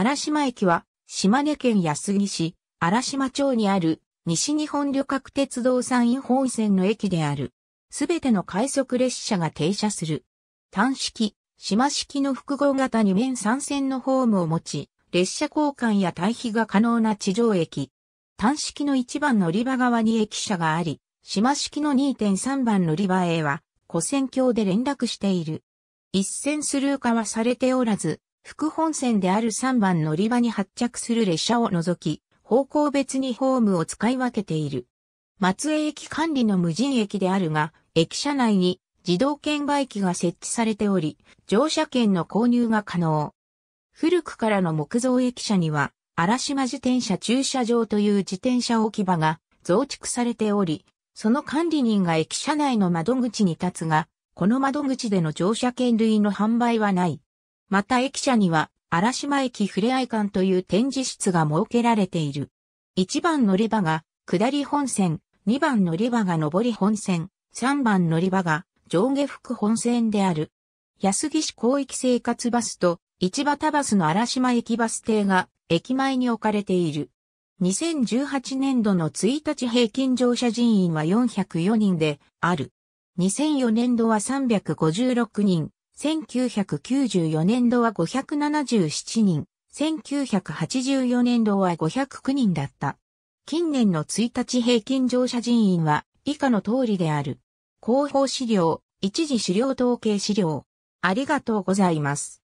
荒島駅は、島根県安来市、荒島町にある、西日本旅客鉄道山陰本線の駅である。すべての快速列車が停車する。単式、島式の複合型2面3線のホームを持ち、列車交換や退避が可能な地上駅。単式の1番乗り場側に駅舎があり、島式の2.3番乗り場へは、古線橋で連絡している。一線スルー化はされておらず、副本線である3番乗り場に発着する列車を除き、方向別にホームを使い分けている。松江駅管理の無人駅であるが、駅舎内に自動券売機が設置されており、乗車券の購入が可能。古くからの木造駅舎には、荒島自転車駐車場という自転車置き場が増築されており、その管理人が駅舎内の窓口に立つが、この窓口での乗車券類の販売はない。また駅舎には、荒島駅ふれあい館という展示室が設けられている。1番乗り場が下り本線、2番乗り場が上り本線、3番乗り場が上下副本線である。安木市広域生活バスと市畑バスの荒島駅バス停が駅前に置かれている。2018年度の1日平均乗車人員は404人である。2004年度は356人、1994年度は577人、1984年度は509人だった。近年の1日平均乗車人員は以下の通りである。広報資料、一時資料統計資料。ありがとうございます。